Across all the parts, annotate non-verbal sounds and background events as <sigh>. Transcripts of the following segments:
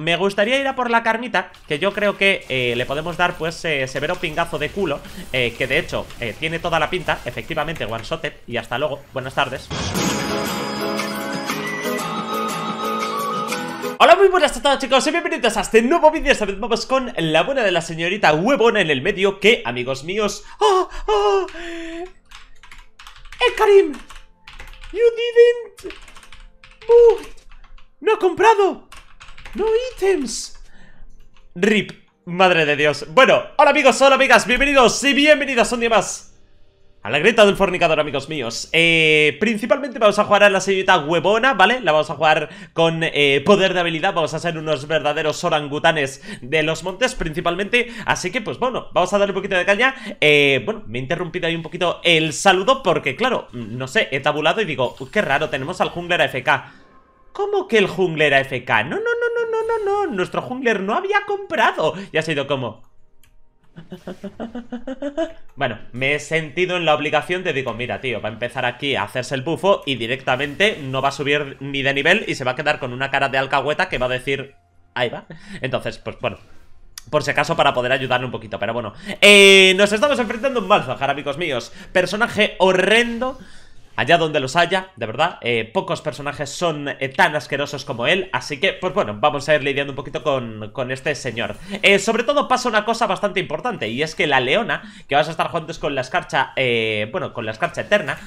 Me gustaría ir a por la Carmita, que yo creo que eh, le podemos dar pues eh, severo pingazo de culo, eh, que de hecho tiene toda la pinta, efectivamente, one y hasta luego, buenas tardes. Hola, muy buenas a todos chicos y bienvenidos a este nuevo vídeo Esta vez vamos con la buena de la señorita huevona en el medio Que, amigos míos... ¡Oh, ah! ah! el Karim! ¡You didn't... Uh, ¡No ha comprado! ¡No ítems! RIP, madre de Dios Bueno, hola amigos, hola amigas, bienvenidos y bienvenidas un día más A la grieta del fornicador, amigos míos eh, Principalmente vamos a jugar a la señorita huevona, ¿vale? La vamos a jugar con eh, poder de habilidad Vamos a ser unos verdaderos orangutanes de los montes principalmente Así que, pues bueno, vamos a darle un poquito de caña eh, Bueno, me he interrumpido ahí un poquito el saludo Porque claro, no sé, he tabulado y digo Qué raro, tenemos al jungler AFK ¿Cómo que el jungler AFK? No, no, no no, no, nuestro jungler no había comprado. Y ha sido como... Bueno, me he sentido en la obligación de digo, mira tío, va a empezar aquí a hacerse el bufo y directamente no va a subir ni de nivel y se va a quedar con una cara de alcahueta que va a decir, ahí va. Entonces, pues bueno, por si acaso para poder ayudarle un poquito, pero bueno. Eh, nos estamos enfrentando a un Malzahar, amigos míos. Personaje horrendo allá donde los haya, de verdad, eh, pocos personajes son eh, tan asquerosos como él, así que, pues bueno, vamos a ir lidiando un poquito con, este señor. Eh, sobre todo pasa una cosa bastante importante, y es que la leona, que vas a estar jugando con la escarcha, bueno, con la escarcha eterna,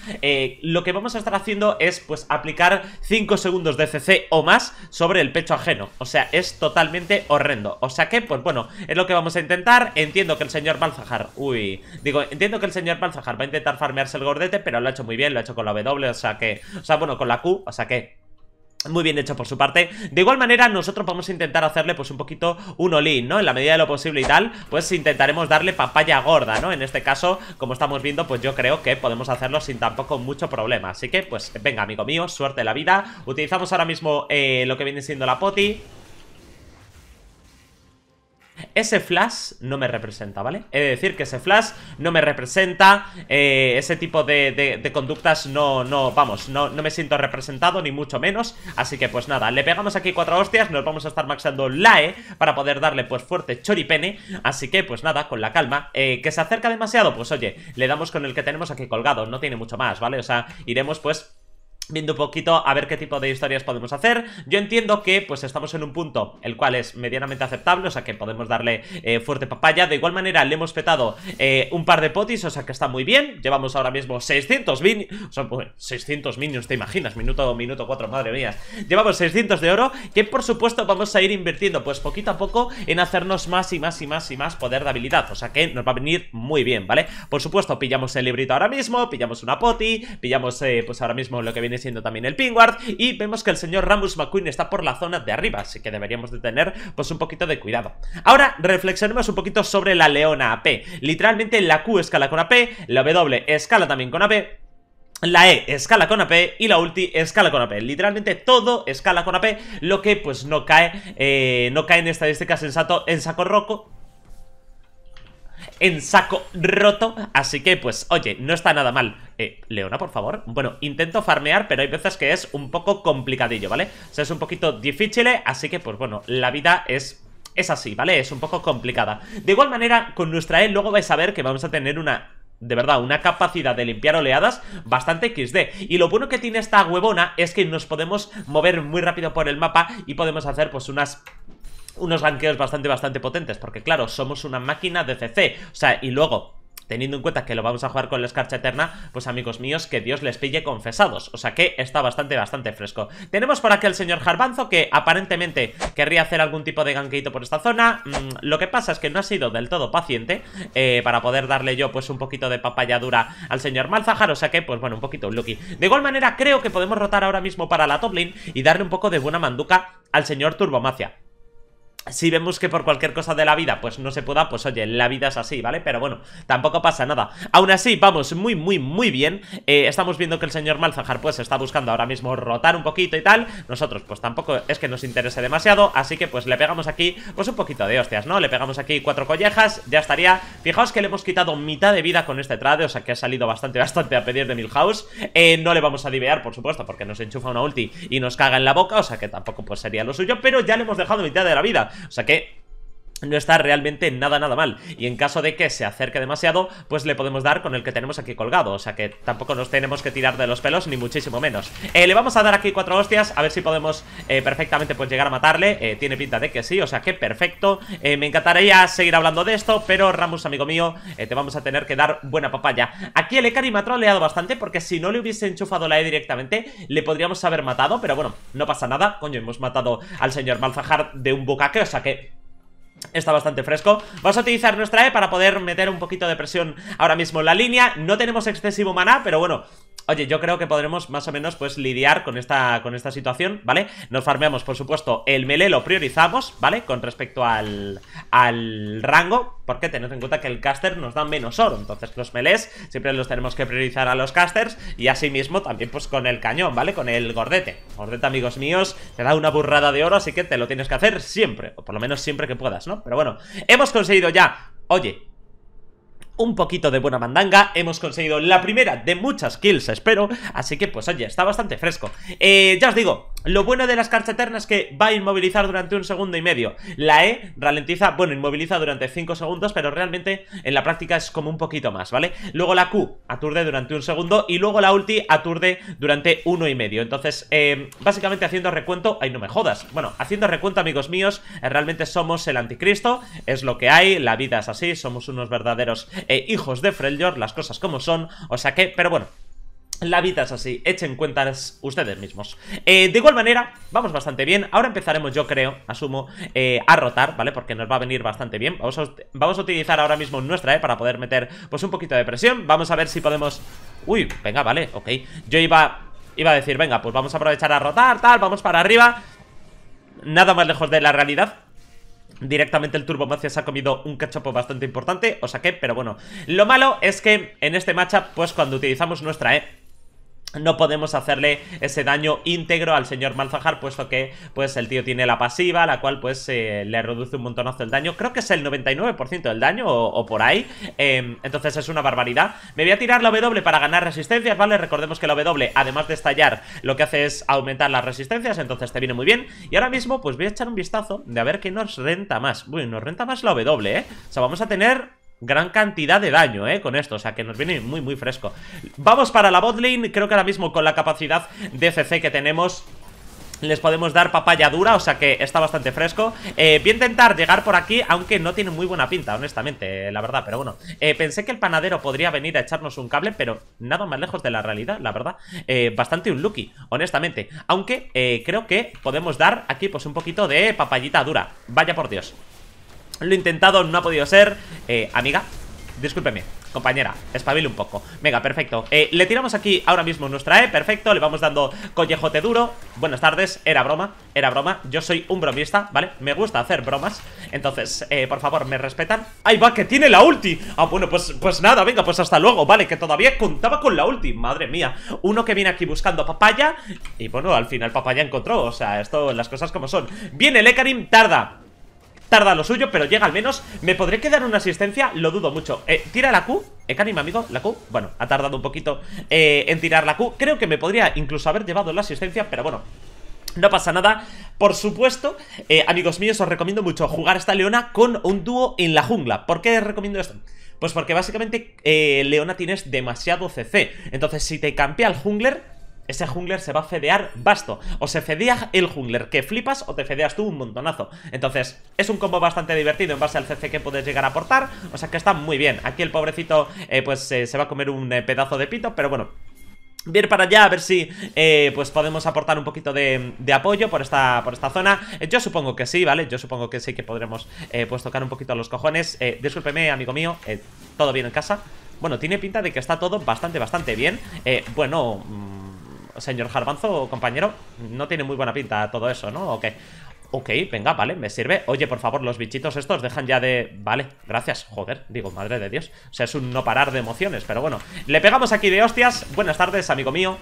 lo que vamos a estar haciendo es, pues, aplicar 5 segundos de CC o más sobre el pecho ajeno, o sea, es totalmente horrendo, o sea que, pues bueno, es lo que vamos a intentar, entiendo que el señor Balzajar, uy, digo, entiendo que el señor Balzajar va a intentar farmearse el gordete, pero lo ha hecho muy bien, lo ha hecho con la W, o sea que... O sea, bueno, con la Q, o sea que muy bien hecho por su parte De igual manera nosotros vamos a intentar hacerle pues un poquito un olín, ¿no? En la medida de lo posible y tal Pues intentaremos darle papaya gorda, ¿no? En este caso, como estamos viendo, pues yo creo que podemos hacerlo sin tampoco mucho problema Así que, pues venga amigo mío, suerte de la vida Utilizamos ahora mismo eh, lo que viene siendo la poti ese flash no me representa, ¿vale? He decir que ese flash no me representa eh, Ese tipo de, conductas no, no, vamos, no, no me siento representado Ni mucho menos, así que pues nada Le pegamos aquí cuatro hostias, nos vamos a estar maxando E para poder darle pues fuerte Choripene, así que pues nada, con la calma eh, Que se acerca demasiado, pues oye Le damos con el que tenemos aquí colgado, no tiene mucho más, ¿vale? O sea, iremos pues viendo un poquito a ver qué tipo de historias podemos hacer. Yo entiendo que pues estamos en un punto el cual es medianamente aceptable, o sea que podemos darle eh, fuerte papaya. De igual manera le hemos petado eh, un par de potis, o sea que está muy bien. Llevamos ahora mismo 600 minions, o sea, 600 minions, te imaginas, minuto, minuto cuatro madre mía. Llevamos 600 de oro, que por supuesto vamos a ir invirtiendo pues poquito a poco en hacernos más y más y más y más poder de habilidad, o sea que nos va a venir muy bien, ¿vale? Por supuesto pillamos el librito ahora mismo, pillamos una poti, pillamos eh, pues ahora mismo lo que viene siendo también el Pingward y vemos que el señor Rambus McQueen está por la zona de arriba, así que deberíamos de tener pues un poquito de cuidado. Ahora reflexionemos un poquito sobre la Leona AP. Literalmente la Q escala con AP, la W escala también con AP, la E escala con AP y la ulti escala con AP. Literalmente todo escala con AP, lo que pues no cae, eh, no cae en estadísticas en, en saco roco, en saco roto. Así que, pues, oye, no está nada mal. Eh, Leona, por favor. Bueno, intento farmear, pero hay veces que es un poco complicadillo, ¿vale? O sea, es un poquito difícil, así que, pues bueno, la vida es es así, ¿vale? Es un poco complicada. De igual manera, con nuestra E luego vais a ver que vamos a tener una... De verdad, una capacidad de limpiar oleadas bastante XD. Y lo bueno que tiene esta huevona es que nos podemos mover muy rápido por el mapa y podemos hacer pues unas unos ganqueos bastante, bastante potentes, porque claro, somos una máquina de CC, o sea, y luego... Teniendo en cuenta que lo vamos a jugar con la escarcha eterna, pues amigos míos, que Dios les pille confesados. O sea que está bastante, bastante fresco. Tenemos por aquí al señor Jarbanzo, que aparentemente querría hacer algún tipo de ganqueito por esta zona. Mm, lo que pasa es que no ha sido del todo paciente eh, para poder darle yo pues un poquito de papalladura al señor Malzahar. O sea que, pues bueno, un poquito un lucky. De igual manera, creo que podemos rotar ahora mismo para la top lane y darle un poco de buena manduca al señor Turbomacia si vemos que por cualquier cosa de la vida pues no se pueda, pues oye, la vida es así, ¿vale? Pero bueno, tampoco pasa nada. Aún así, vamos muy, muy, muy bien. Eh, estamos viendo que el señor Malzahar pues está buscando ahora mismo rotar un poquito y tal. Nosotros pues tampoco es que nos interese demasiado, así que pues le pegamos aquí pues un poquito de hostias, ¿no? Le pegamos aquí cuatro collejas, ya estaría. Fijaos que le hemos quitado mitad de vida con este trade, o sea que ha salido bastante, <laughs> bastante a pedir de Milhouse. Eh, no le vamos a divear, por supuesto, porque nos enchufa una ulti y nos caga en la boca, o sea que tampoco pues sería lo suyo, pero ya le hemos dejado mitad de la vida. O sea que no está realmente nada nada mal y en caso de que se acerque demasiado pues le podemos dar con el que tenemos aquí colgado o sea que tampoco nos tenemos que tirar de los pelos ni muchísimo menos eh, le vamos a dar aquí cuatro hostias a ver si podemos eh, perfectamente pues llegar a matarle eh, tiene pinta de que sí o sea que perfecto me encantaría seguir hablando de esto pero Ramos, amigo mío te vamos a tener que dar buena papaya aquí el Ekari ha troleado bastante porque si no le hubiese enchufado la E directamente le podríamos haber matado pero bueno no pasa nada coño hemos matado al señor Malfajar de un bucaque o sea que Está bastante fresco Vamos a utilizar nuestra E para poder meter un poquito de presión ahora mismo en la línea No tenemos excesivo maná, pero bueno Oye, yo creo que podremos más o menos pues lidiar con esta, con esta situación, ¿vale? Nos farmeamos, por supuesto, el melee lo priorizamos, ¿vale? Con respecto al, al rango, porque tened en cuenta que el caster nos da menos oro, entonces los melees siempre los tenemos que priorizar a los casters y asimismo también pues con el cañón, ¿vale? Con el gordete. Gordete, amigos míos, te da una burrada de oro, así que te lo tienes que hacer siempre, o por lo menos siempre que puedas, ¿no? Pero bueno, hemos conseguido ya, oye, un poquito de buena mandanga Hemos conseguido la primera de muchas kills, espero Así que pues oye, está bastante fresco eh, Ya os digo, lo bueno de las cartas eternas es que va a inmovilizar durante un segundo y medio. La E ralentiza, bueno, inmoviliza durante 5 segundos, pero realmente en la práctica es como un poquito más, ¿vale? Luego la Q aturde durante un segundo y luego la ulti aturde durante uno y medio. Entonces, eh, básicamente haciendo recuento, ay no me jodas, bueno, haciendo recuento amigos míos, eh, realmente somos el anticristo, es lo que hay, la vida es así, somos unos verdaderos eh, hijos de Freljord, las cosas como son, o sea que, pero bueno, la vida es así, echen cuentas ustedes mismos eh, De igual manera, vamos bastante bien Ahora empezaremos, yo creo, asumo, eh, a rotar, ¿vale? Porque nos va a venir bastante bien vamos a, vamos a utilizar ahora mismo nuestra, E Para poder meter, pues, un poquito de presión Vamos a ver si podemos... Uy, venga, vale, ok Yo iba, iba a decir, venga, pues vamos a aprovechar a rotar, tal Vamos para arriba Nada más lejos de la realidad Directamente el Turbo Macias se ha comido un cachopo bastante importante, o saqué, pero bueno Lo malo es que en este matchup, pues cuando utilizamos nuestra E no podemos hacerle ese daño íntegro al señor Malzahar, puesto que pues el tío tiene la pasiva, la cual pues eh, le reduce un montonazo el daño. Creo que es el 99% del daño o, por ahí. Em, entonces es una barbaridad. Me voy a tirar la W para ganar resistencias, ¿vale? Recordemos que la W, además de estallar, lo que hace es aumentar las resistencias, entonces te viene muy bien. Y ahora mismo pues voy a echar un vistazo de a ver qué nos renta más. Bueno, nos renta más la W, ¿eh? O sea, vamos a tener gran cantidad de daño, ¿eh? Con esto, o sea que nos viene muy, muy fresco Vamos para la botlane, creo que ahora mismo con la capacidad de CC que tenemos les podemos dar papaya dura, o sea que está bastante fresco eh, Voy a intentar llegar por aquí, aunque no tiene muy buena pinta, honestamente, la verdad, pero bueno eh, Pensé que el panadero podría venir a echarnos un cable, pero nada más lejos de la realidad, la verdad eh, Bastante un lucky, honestamente Aunque eh, creo que podemos dar aquí pues un poquito de papayita dura, vaya por Dios lo he intentado, no ha podido ser eh, Amiga, discúlpeme Compañera, espabile un poco Venga, perfecto eh, Le tiramos aquí ahora mismo nuestra E Perfecto, le vamos dando collejote duro Buenas tardes, era broma, era broma Yo soy un bromista, ¿vale? Me gusta hacer bromas Entonces, eh, por favor, me respetan ¡Ahí va, que tiene la ulti! Ah, bueno, pues, pues nada, venga, pues hasta luego Vale, que todavía contaba con la ulti Madre mía, uno que viene aquí buscando papaya Y bueno, al final papaya encontró O sea, esto, las cosas como son Viene Lecarim, tarda Tarda lo suyo, pero llega al menos ¿Me podré quedar una asistencia? Lo dudo mucho eh, Tira la Q ¿Qué eh, amigo, la Q Bueno, ha tardado un poquito eh, en tirar la Q Creo que me podría incluso haber llevado la asistencia Pero bueno, no pasa nada, por supuesto, amigos míos, os recomiendo mucho jugar esta Leona con un dúo en la jungla. ¿Por qué recomiendo esto? Pues porque básicamente Leona tienes demasiado CC, entonces si te campea el jungler, ese jungler se va a fedear basto. O se fedea el jungler, que flipas, o te fedeas tú un montonazo. Entonces, es un combo bastante divertido en base al CC que puedes llegar a aportar. O sea que está muy bien. Aquí el pobrecito, eh, pues eh, se va a comer un eh, pedazo de pito, pero bueno, Bien para allá, a ver si pues podemos aportar un poquito de, apoyo por esta, por esta zona Yo supongo que sí, ¿vale? Yo supongo que sí que podremos pues tocar un poquito a los cojones Discúlpeme, amigo mío, ¿todo bien en casa? Bueno, tiene pinta de que está todo bastante, bastante bien Bueno... Mm, señor Jarbanzo, compañero, no tiene muy buena pinta todo eso, ¿no? Ok Ok, venga, vale, me sirve. Oye, por favor, los bichitos estos dejan ya de... Vale, gracias, joder, digo, madre de Dios. O sea, es un no parar de emociones, pero bueno. Le pegamos aquí de hostias. Buenas tardes, amigo mío.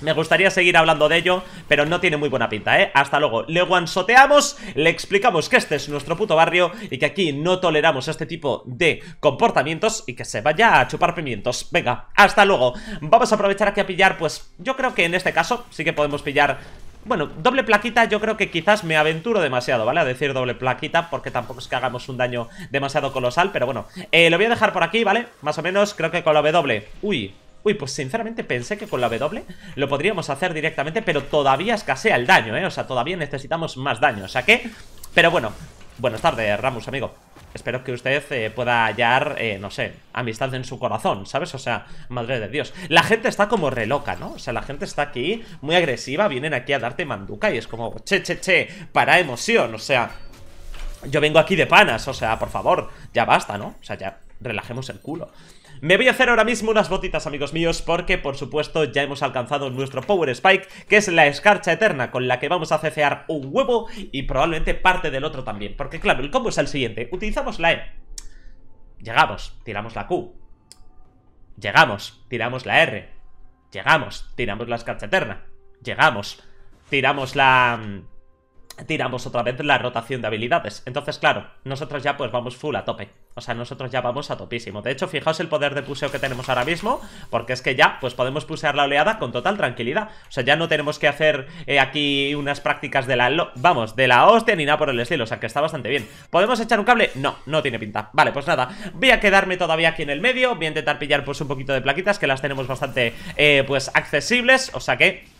Me gustaría seguir hablando de ello, pero no tiene muy buena pinta, ¿eh? Hasta luego. Le guansoteamos, le explicamos que este es nuestro puto barrio y que aquí no toleramos este tipo de comportamientos y que se vaya a chupar pimientos. Venga, hasta luego. Vamos a aprovechar aquí a pillar, pues yo creo que en este caso sí que podemos pillar... Bueno, doble plaquita yo creo que quizás me aventuro demasiado, ¿vale? A decir doble plaquita porque tampoco es que hagamos un daño demasiado colosal, pero bueno. Eh, lo voy a dejar por aquí, ¿vale? Más o menos creo que con la W. Uy, Uy, pues sinceramente pensé que con la W lo podríamos hacer directamente, pero todavía escasea el daño, ¿eh? O sea, todavía necesitamos más daño, o sea que... Pero bueno, buenas tardes, Ramos amigo. Espero que usted eh, pueda hallar, eh, no sé, amistad en su corazón, ¿sabes? O sea, madre de Dios. La gente está como re loca, ¿no? O sea, la gente está aquí muy agresiva, vienen aquí a darte manduca y es como, che, che, che, para emoción, o sea... Yo vengo aquí de panas, o sea, por favor, ya basta, ¿no? O sea, ya relajemos el culo. Me voy a hacer ahora mismo unas botitas, amigos míos, porque por supuesto ya hemos alcanzado nuestro Power Spike, que es la escarcha eterna con la que vamos a cecear un huevo y probablemente parte del otro también. Porque claro, el combo es el siguiente. Utilizamos la E. Llegamos, tiramos la Q. Llegamos, tiramos la R. Llegamos, tiramos la escarcha eterna. Llegamos, tiramos la... Mm, tiramos otra vez la rotación de habilidades. Entonces, claro, nosotros ya pues vamos full a tope. O sea, nosotros ya vamos a topísimo. De hecho, fijaos el poder de puseo que tenemos ahora mismo, porque es que ya pues podemos pusear la oleada con total tranquilidad. O sea, ya no tenemos que hacer eh, aquí unas prácticas de la... Vamos, de la hostia ni nada por el estilo. O sea, que está bastante bien. ¿Podemos echar un cable? No, no tiene pinta. Vale, pues nada. Voy a quedarme todavía aquí en el medio. Voy a intentar pillar pues un poquito de plaquitas, que las tenemos bastante eh, pues accesibles. O sea que...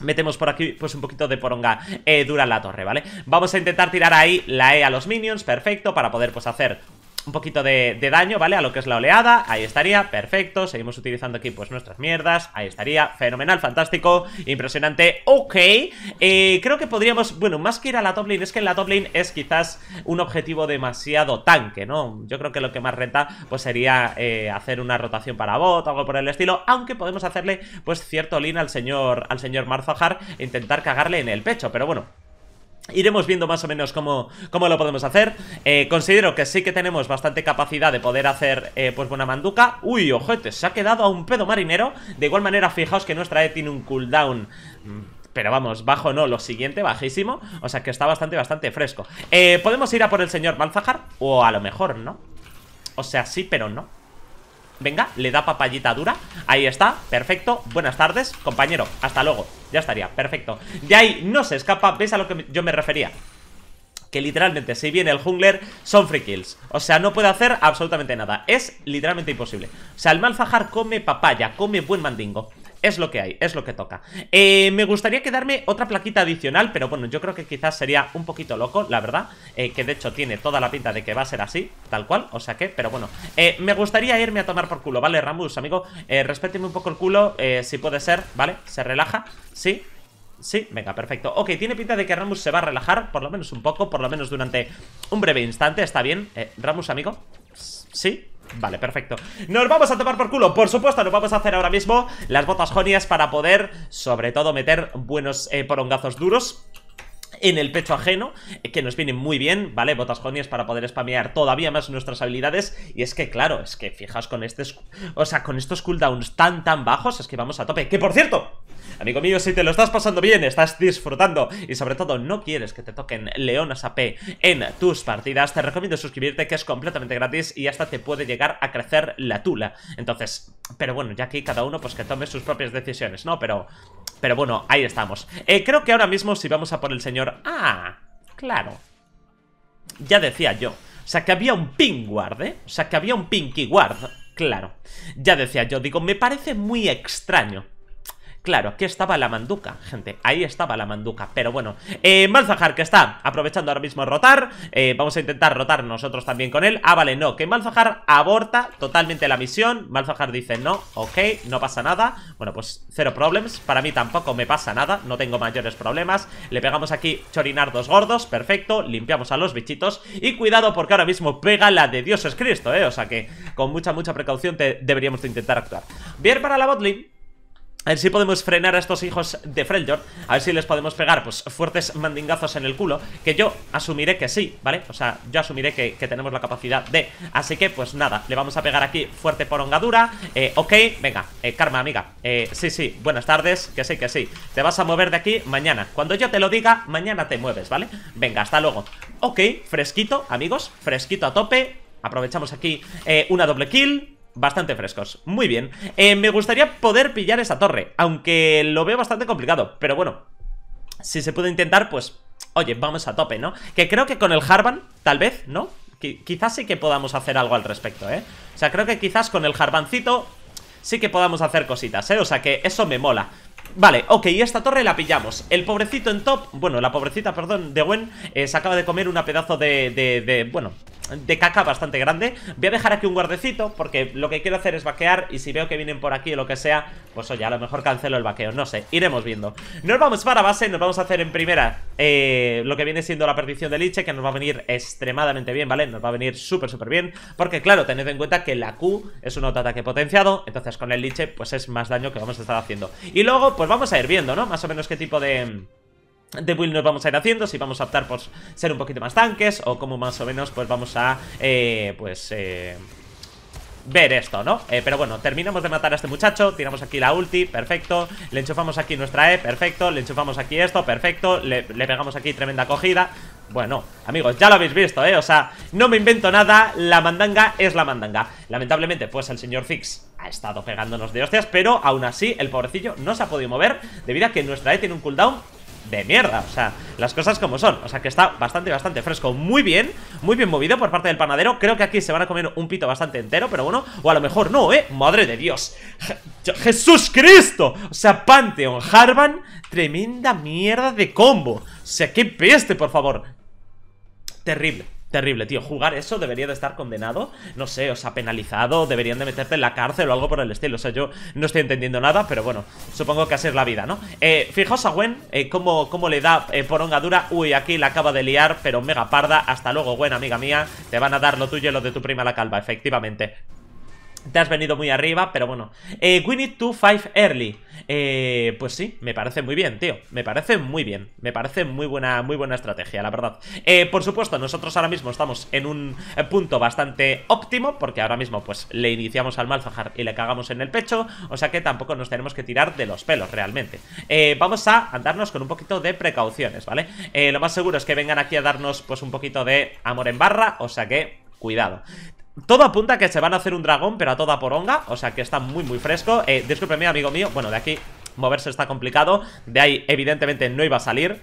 Metemos por aquí pues un poquito de poronga eh, dura en la torre, ¿vale? Vamos a intentar tirar ahí la E a los minions, perfecto, para poder pues hacer un poquito de, daño, ¿vale? A lo que es la oleada, ahí estaría, perfecto Seguimos utilizando aquí, pues, nuestras mierdas Ahí estaría, fenomenal, fantástico, impresionante Ok, eh, creo que podríamos Bueno, más que ir a la top es que la top Es quizás un objetivo demasiado tanque, ¿no? Yo creo que lo que más renta Pues sería eh, hacer una rotación para bot Algo por el estilo, aunque podemos hacerle Pues cierto lean al señor, al señor Marzahar. Intentar cagarle en el pecho, pero bueno Iremos viendo más o menos cómo, cómo lo podemos hacer eh, Considero que sí que tenemos bastante capacidad de poder hacer eh, pues buena manduca Uy, ojete, se ha quedado a un pedo marinero De igual manera, fijaos que nuestra E tiene un cooldown mm, pero vamos, bajo no, lo siguiente, bajísimo O sea que está bastante, bastante fresco eh, Podemos ir a por el señor manzajar O a lo mejor, ¿no? O sea, sí, pero no Venga, le da papayita dura Ahí está, perfecto, buenas tardes, compañero Hasta luego, ya estaría, perfecto De ahí no se escapa, ¿ves a lo que yo me refería? que literalmente si viene el jungler son free kills. O sea, no puede hacer absolutamente nada. Es literalmente imposible. O sea, el malfajar come papaya, come buen mandingo es lo que hay, es lo que toca eh, Me gustaría quedarme otra plaquita adicional Pero bueno, yo creo que quizás sería un poquito loco, la verdad eh, Que de hecho tiene toda la pinta de que va a ser así, tal cual O sea que, pero bueno eh, Me gustaría irme a tomar por culo, ¿vale, Ramus amigo? respétenme un poco el culo, si puede ser, ¿vale? Se relaja, sí, Sí, venga, perfecto Ok, tiene pinta de que Ramus se va a relajar Por lo menos un poco, por lo menos durante un breve instante Está bien, Ramus, amigo Sí, Vale, perfecto Nos vamos a tomar por culo, por supuesto Nos vamos a hacer ahora mismo las botas jonias Para poder, sobre todo, meter buenos eh, porongazos duros en el pecho ajeno, eh, que nos vienen muy bien, ¿vale? Botas jonias para poder spamear todavía más nuestras habilidades, y es que, claro, es que fijas con este, o sea, con estos cooldowns tan, tan bajos, es que vamos a tope, que por cierto, Amigo mío, si te lo estás pasando bien, estás disfrutando y sobre todo no quieres que te toquen leonas AP en tus partidas, te recomiendo suscribirte que es completamente gratis y hasta te puede llegar a crecer la tula. Entonces, pero bueno, ya que cada uno pues que tome sus propias decisiones, ¿no? Pero, pero bueno, ahí estamos. Eh, creo que ahora mismo si vamos a por el señor... Ah, claro. Ya decía yo. O sea, que había un ping guard, ¿eh? O sea, que había un pinky guard. Claro. Ya decía yo, digo, me parece muy extraño Claro, aquí estaba la manduca, gente Ahí estaba la manduca, pero bueno eh, Malzahar que está aprovechando ahora mismo rotar eh, Vamos a intentar rotar nosotros también con él Ah, vale, no, que Malzahar aborta totalmente la misión Malzahar dice no, ok, no pasa nada Bueno, pues cero problems, para mí tampoco me pasa nada No tengo mayores problemas Le pegamos aquí chorinardos gordos, perfecto Limpiamos a los bichitos Y cuidado porque ahora mismo pega la de Dios es Cristo, eh O sea que con mucha, mucha precaución te deberíamos intentar actuar Bien para la botlane a ver si podemos frenar a estos hijos de Freljord A ver si les podemos pegar, pues, fuertes mandingazos en el culo Que yo asumiré que sí, ¿vale? O sea, yo asumiré que, tenemos la capacidad de Así que, pues nada, le vamos a pegar aquí fuerte por eh, Ok, venga, eh, Karma, amiga eh, Sí, sí, buenas tardes, que sí, que sí Te vas a mover de aquí mañana Cuando yo te lo diga, mañana te mueves, ¿vale? Venga, hasta luego Ok, fresquito, amigos, fresquito a tope Aprovechamos aquí eh, una doble kill bastante frescos. Muy bien. Eh, me gustaría poder pillar esa torre, aunque lo veo bastante complicado. Pero bueno, si se puede intentar, pues... Oye, vamos a tope, ¿no? Que creo que con el Harvan, tal vez, ¿no? quizás sí que podamos hacer algo al respecto, ¿eh? O sea, creo que quizás con el Harvancito sí que podamos hacer cositas, ¿eh? O sea, que eso me mola. Vale, ok, y esta torre la pillamos El pobrecito en top, bueno, la pobrecita, perdón, de Gwen eh, Se acaba de comer una pedazo de, de, de bueno, de caca bastante grande Voy a dejar aquí un guardecito porque lo que quiero hacer es vaquear Y si veo que vienen por aquí o lo que sea Pues oye, a lo mejor cancelo el vaqueo, no sé, iremos viendo Nos vamos para base, nos vamos a hacer en primera eh, Lo que viene siendo la perdición de Liche Que nos va a venir extremadamente bien, ¿vale? Nos va a venir súper súper bien Porque claro, tened en cuenta que la Q es un autoataque potenciado Entonces con el Liche pues es más daño que vamos a estar haciendo Y luego pues vamos a ir viendo, ¿no? Más o menos qué tipo de de build nos vamos a ir haciendo, si vamos a optar por ser un poquito más tanques o como más o menos pues vamos a, eh, pues, eh, ver esto, ¿no? Eh, pero bueno, terminamos de matar a este muchacho Tiramos aquí la ulti, perfecto Le enchufamos aquí nuestra E, perfecto Le enchufamos aquí esto, perfecto Le, pegamos aquí tremenda cogida bueno, amigos, ya lo habéis visto, ¿eh? O sea, no me invento nada, la mandanga es la mandanga Lamentablemente, pues el señor Fix ha estado pegándonos de hostias Pero aún así, el pobrecillo no se ha podido mover Debido a que nuestra E tiene un cooldown de mierda, o sea, las cosas como son O sea, que está bastante, bastante fresco Muy bien, muy bien movido por parte del panadero Creo que aquí se van a comer un pito bastante entero, pero bueno O a lo mejor no, ¿eh? ¡Madre de Dios! ¡Jesús Cristo! O sea, Pantheon, Harvan Tremenda mierda de combo O sea, qué peste, por favor Terrible Terrible, tío. Jugar eso debería de estar condenado, no sé, o sea, penalizado, deberían de meterte en la cárcel o algo por el estilo. O sea, yo no estoy entendiendo nada, pero bueno, supongo que así es la vida, ¿no? Eh, fijaos a Gwen, eh, cómo, le da eh, por dura Uy, aquí la acaba de liar, pero mega parda. Hasta luego, Gwen, amiga mía. Te van a dar lo tuyo y lo de tu prima la calva, efectivamente. Te has venido muy arriba, pero bueno. Eh, we need to five early. Eh, pues sí, me parece muy bien, tío. Me parece muy bien. Me parece muy buena, muy buena estrategia, la verdad. Eh, por supuesto, nosotros ahora mismo estamos en un punto bastante óptimo. Porque ahora mismo, pues, le iniciamos al Malfajar y le cagamos en el pecho. O sea que tampoco nos tenemos que tirar de los pelos, realmente. Eh, vamos a andarnos con un poquito de precauciones, ¿vale? lo más seguro es que vengan aquí a darnos, pues, un poquito de amor en barra. O sea que, cuidado. Todo apunta a que se van a hacer un dragón, pero a toda poronga O sea que está muy muy fresco eh, Discúlpeme amigo mío, bueno de aquí moverse está complicado De ahí evidentemente no iba a salir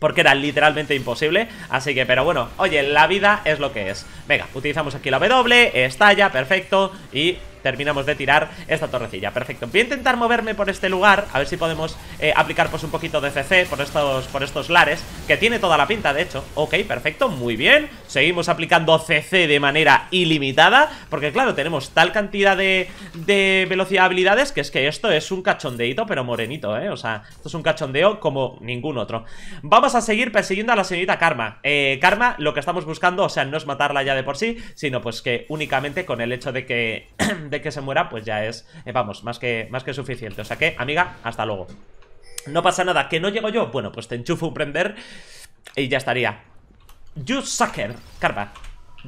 porque era literalmente imposible Así que, pero bueno, oye, la vida es lo que es Venga, utilizamos aquí la W, estalla, perfecto Y terminamos de tirar esta torrecilla Perfecto, voy a intentar moverme por este lugar A ver si podemos eh, aplicar pues un poquito de CC por estos, por estos lares Que tiene toda la pinta, de hecho Ok, perfecto, muy bien Seguimos aplicando CC de manera ilimitada Porque claro, tenemos tal cantidad de, velocidad de habilidades Que es que esto es un cachondeito pero morenito, eh O sea, esto es un cachondeo como ningún otro Vamos a seguir persiguiendo a la señorita Karma eh, Karma, lo que estamos buscando, o sea, no es matarla ya de por sí Sino pues que únicamente con el hecho de que... <clears throat> que se muera, pues ya es, eh, vamos, más que, más que suficiente. O sea que, amiga, hasta luego. No pasa nada, ¿que no llego yo? Bueno, pues te enchufo un prender y ya estaría. You sucker, carpa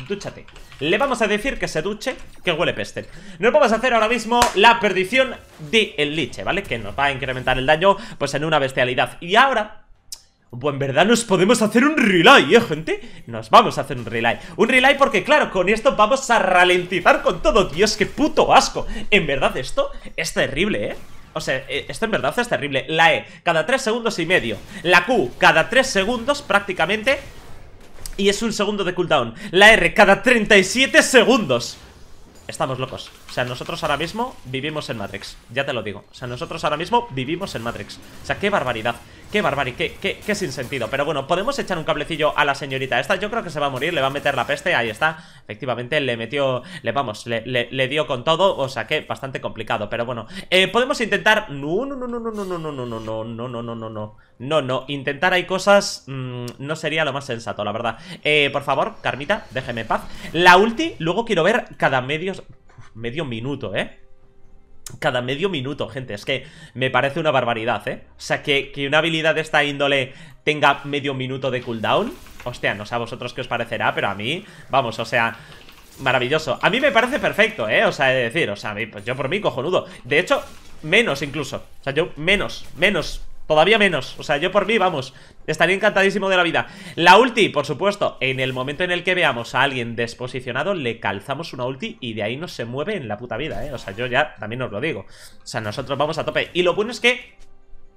dúchate. Le vamos a decir que se duche, que huele peste. no vamos a hacer ahora mismo la perdición de el liche, ¿vale? Que nos va a incrementar el daño, pues en una bestialidad. Y ahora bueno, pues en verdad nos podemos hacer un relay, ¿eh, gente? Nos vamos a hacer un relay Un relay porque, claro, con esto vamos a ralentizar con todo Dios, qué puto asco En verdad esto es terrible, ¿eh? O sea, e, esto en verdad es terrible La E, cada 3 segundos y medio La Q, cada 3 segundos prácticamente Y es un segundo de cooldown La R, cada 37 segundos Estamos locos o sea, nosotros ahora mismo vivimos en Matrix Ya te lo digo, o sea, nosotros ahora mismo vivimos en Matrix O sea, qué barbaridad Qué barbaridad, qué, qué, qué sinsentido Pero bueno, podemos echar un cablecillo a la señorita Esta yo creo que se va a morir, le va a meter la peste Ahí está, efectivamente le metió Le vamos, le, dio con todo O sea, que bastante complicado, pero bueno Podemos intentar, no, no, no, no, no, no, no, no, no, no, no, no, no, no, no no, no, intentar hay cosas no sería lo más sensato, la verdad Por favor, Carmita, déjeme paz La ulti, luego quiero ver cada medio medio minuto, ¿eh? Cada medio minuto, gente. Es que me parece una barbaridad, ¿eh? O sea, que, una habilidad de esta índole tenga medio minuto de cooldown. Hostia, no sé a vosotros qué os parecerá, pero a mí, vamos, o sea, maravilloso. A mí me parece perfecto, ¿eh? O sea, he de decir, o sea, pues yo por mí, cojonudo. De hecho, menos incluso. O sea, yo menos, menos Todavía menos, o sea, yo por mí, vamos Estaría encantadísimo de la vida La ulti, por supuesto, en el momento en el que veamos A alguien desposicionado, le calzamos una ulti Y de ahí no se mueve en la puta vida, eh O sea, yo ya también os lo digo O sea, nosotros vamos a tope, y lo bueno es que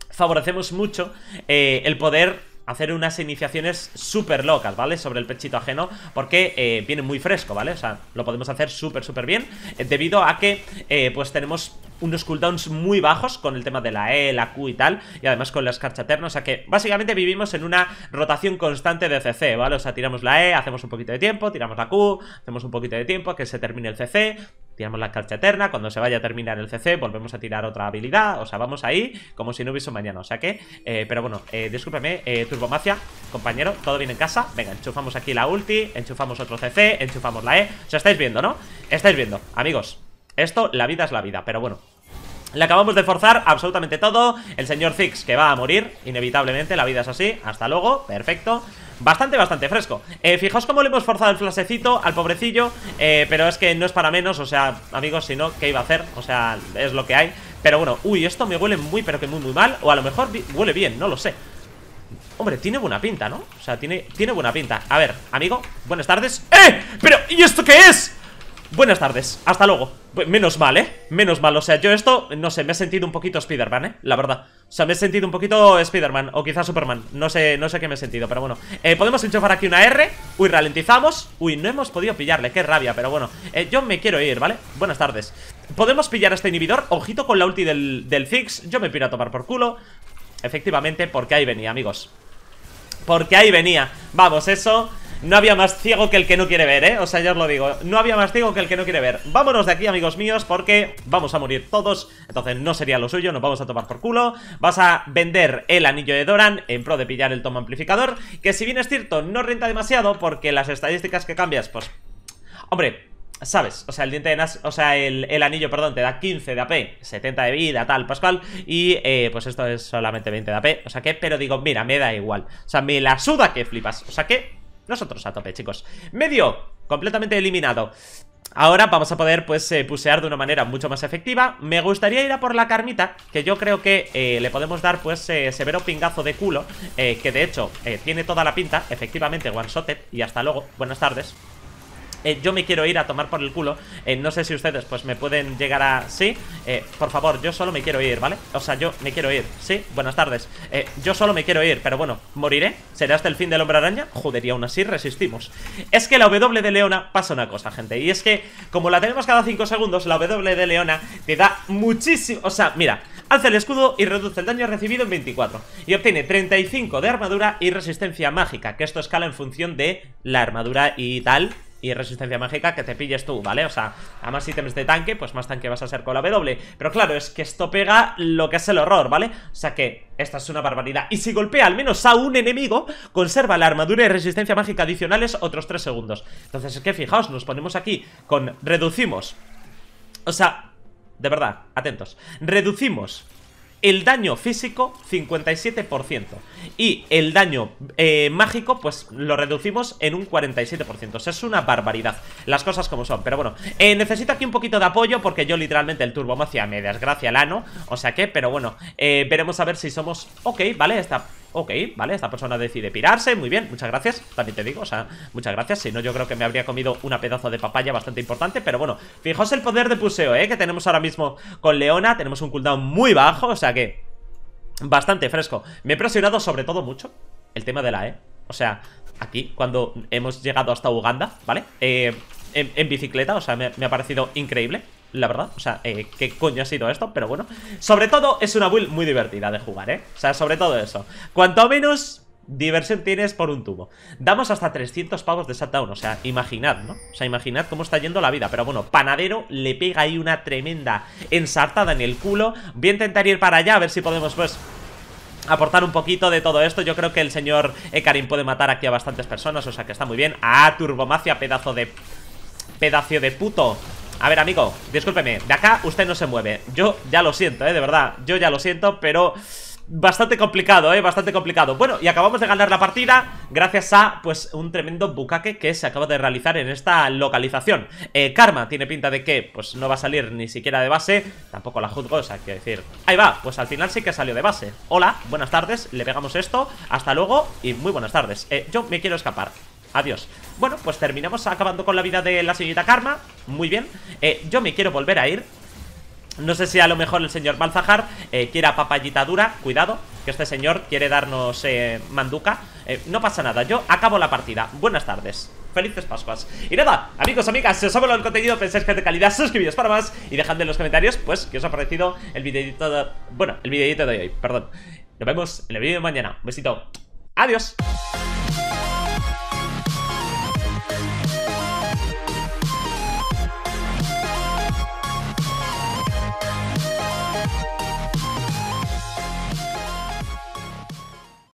Favorecemos mucho eh, El poder hacer unas iniciaciones súper locas, ¿vale? Sobre el pechito ajeno Porque eh, viene muy fresco, ¿vale? O sea, lo podemos hacer súper, súper bien Debido a que, eh, pues tenemos unos cooldowns muy bajos con el tema de la E, la Q y tal, y además con la escarcha eterna, o sea que básicamente vivimos en una rotación constante de CC, ¿vale? O sea, tiramos la E, hacemos un poquito de tiempo, tiramos la Q, hacemos un poquito de tiempo, que se termine el CC, tiramos la escarcha eterna, cuando se vaya a terminar el CC volvemos a tirar otra habilidad, o sea, vamos ahí como si no hubiese mañana, o sea que, eh, pero bueno, eh, discúlpeme, eh, Turbomacia, compañero, todo bien en casa, venga, enchufamos aquí la ulti, enchufamos otro CC, enchufamos la E, o sea, estáis viendo, ¿no? Estáis viendo, amigos, esto, la vida es la vida, pero bueno le acabamos de forzar absolutamente todo El señor Zix que va a morir Inevitablemente, la vida es así, hasta luego Perfecto, bastante, bastante fresco eh, Fijaos cómo le hemos forzado el flasecito Al pobrecillo, eh, pero es que no es para menos O sea, amigos, si no, ¿qué iba a hacer? O sea, es lo que hay, pero bueno Uy, esto me huele muy, pero que muy, muy mal O a lo mejor huele bien, no lo sé Hombre, tiene buena pinta, ¿no? O sea, tiene, tiene buena pinta A ver, amigo, buenas tardes ¡Eh! ¿Pero, y esto qué es? Buenas tardes, hasta luego pues Menos mal, ¿eh? Menos mal, o sea, yo esto, no sé, me he sentido un poquito Spider-Man, ¿eh? La verdad O sea, me he sentido un poquito Spider-Man o quizás Superman No sé, no sé qué me he sentido, pero bueno eh, Podemos enchufar aquí una R Uy, ralentizamos Uy, no hemos podido pillarle, qué rabia, pero bueno eh, Yo me quiero ir, ¿vale? Buenas tardes Podemos pillar este inhibidor Ojito con la ulti del, fix. Yo me pido a tomar por culo Efectivamente, porque ahí venía, amigos Porque ahí venía Vamos, eso no había más ciego que el que no quiere ver, ¿eh? O sea, ya os lo digo, no había más ciego que el que no quiere ver Vámonos de aquí, amigos míos, porque vamos a morir todos Entonces no sería lo suyo, nos vamos a tomar por culo Vas a vender el anillo de Doran en pro de pillar el tomo amplificador Que si bien es cierto, no renta demasiado porque las estadísticas que cambias, pues... Hombre, ¿sabes? O sea, el diente de nas, o sea, el, anillo, perdón, te da 15 de AP, 70 de vida, tal, Pascual, y eh, pues esto es solamente 20 de AP, o sea que, pero digo, mira, me da igual, o sea, me la suda que flipas, o sea que, nosotros a tope, chicos. Medio, completamente eliminado. Ahora vamos a poder, pues, eh, pusear de una manera mucho más efectiva Me gustaría ir a por la carmita Que yo creo que eh, le podemos dar, pues, severo pingazo de culo Que de hecho tiene toda la pinta Efectivamente, one-shotted Y hasta luego, buenas tardes eh, yo me quiero ir a tomar por el culo eh, No sé si ustedes pues me pueden llegar a... Sí, eh, por favor, yo solo me quiero ir, ¿vale? O sea, yo me quiero ir, sí, buenas tardes Yo solo me quiero ir, pero bueno, ¿moriré? ¿Será hasta el fin del hombre araña? Joder, aún así resistimos Es que la W de Leona pasa una cosa, gente Y es que, como la tenemos cada 5 segundos La W de Leona te da muchísimo... O sea, mira, hace el escudo y reduce el daño recibido en 24 Y obtiene 35 de armadura y resistencia mágica Que esto escala en función de la armadura y tal y resistencia mágica que te pilles tú, ¿vale? O sea, a más ítems de tanque, pues más tanque vas a ser con la W. Pero claro, es que esto pega lo que es el horror, ¿vale? O sea que esta es una barbaridad. Y si golpea al menos a un enemigo, conserva la armadura y resistencia mágica adicionales otros 3 segundos. Entonces es que fijaos, nos ponemos aquí con reducimos. O sea, de verdad, atentos. Reducimos el daño físico, 57%. Y el daño eh, mágico, pues lo reducimos en un 47%. O sea, es una barbaridad. Las cosas como son. Pero bueno, eh, necesito aquí un poquito de apoyo porque yo literalmente el Turbo turbo me desgracia el ano. O sea que, pero bueno, eh, veremos a ver si somos... Ok, vale, está Ok, vale, esta persona decide pirarse Muy bien, muchas gracias, también te digo, o sea, muchas gracias Si no, yo creo que me habría comido una pedazo de papaya bastante importante Pero bueno, fijaos el poder de puseo, eh, que tenemos ahora mismo con Leona Tenemos un cooldown muy bajo, o sea que bastante fresco Me he presionado sobre todo mucho el tema de la E O sea, aquí, cuando hemos llegado hasta Uganda, ¿vale? Eh, en, bicicleta, o sea, me ha parecido increíble la verdad O sea, eh, ¿qué coño ha sido esto? Pero bueno Sobre todo es una build muy divertida de jugar, ¿eh? O sea, sobre todo eso Cuanto menos diversión tienes por un tubo Damos hasta 300 pavos de shutdown O sea, imaginad, ¿no? O sea, imaginad cómo está yendo la vida Pero bueno, Panadero le pega ahí una tremenda ensartada en el culo Voy a intentar ir para allá a ver si podemos, pues aportar un poquito de todo esto Yo creo que el señor Ekarin puede matar aquí a bastantes personas O sea que está muy bien Ah, Turbomacia, pedazo de... pedazo de puto a ver, amigo, discúlpeme De acá usted no se mueve Yo ya lo siento, eh, de verdad Yo ya lo siento, pero... Bastante complicado, eh, bastante complicado Bueno, y acabamos de ganar la partida Gracias a, pues, un tremendo bucaque Que se acaba de realizar en esta localización eh, Karma tiene pinta de que Pues no va a salir ni siquiera de base Tampoco la juzgo, o sea, quiero decir Ahí va, pues al final sí que salió de base Hola, buenas tardes, le pegamos esto Hasta luego y muy buenas tardes eh, Yo me quiero escapar Adiós bueno, pues terminamos acabando con la vida de la señorita Karma Muy bien eh, Yo me quiero volver a ir no sé si a lo mejor el señor Balzajar eh, Quiera quiere papayita dura, cuidado, que este señor quiere darnos eh, manduca. no pasa nada, yo acabo la partida. Buenas tardes, felices Pascuas. Y nada, amigos, amigas, si os ha el contenido, Penséis que es de calidad, suscribíos para más y dejad en los comentarios, pues, que os ha parecido el videito de... Bueno, el videito de hoy, perdón. Nos vemos en el vídeo de mañana. Un besito. Adiós.